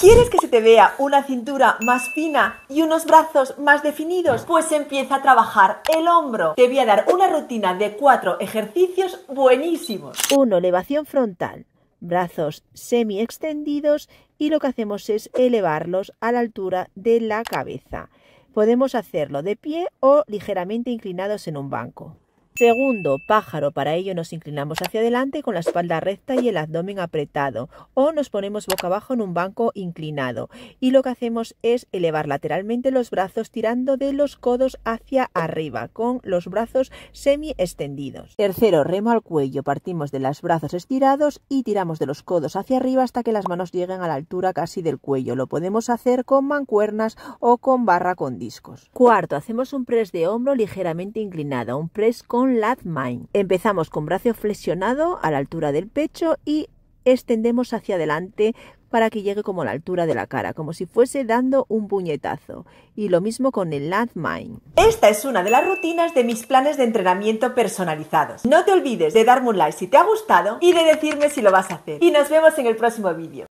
¿Quieres que se te vea una cintura más fina y unos brazos más definidos? Pues empieza a trabajar el hombro. Te voy a dar una rutina de cuatro ejercicios buenísimos. Uno, Elevación frontal. Brazos semi extendidos y lo que hacemos es elevarlos a la altura de la cabeza. Podemos hacerlo de pie o ligeramente inclinados en un banco. Segundo, pájaro. Para ello nos inclinamos hacia adelante con la espalda recta y el abdomen apretado o nos ponemos boca abajo en un banco inclinado y lo que hacemos es elevar lateralmente los brazos tirando de los codos hacia arriba con los brazos semi extendidos. Tercero, remo al cuello. Partimos de los brazos estirados y tiramos de los codos hacia arriba hasta que las manos lleguen a la altura casi del cuello. Lo podemos hacer con mancuernas o con barra con discos. Cuarto, hacemos un press de hombro ligeramente inclinado, un press con lat mine. Empezamos con brazo flexionado a la altura del pecho y extendemos hacia adelante para que llegue como a la altura de la cara, como si fuese dando un puñetazo. Y lo mismo con el lat mine. Esta es una de las rutinas de mis planes de entrenamiento personalizados. No te olvides de darme un like si te ha gustado y de decirme si lo vas a hacer. Y nos vemos en el próximo vídeo.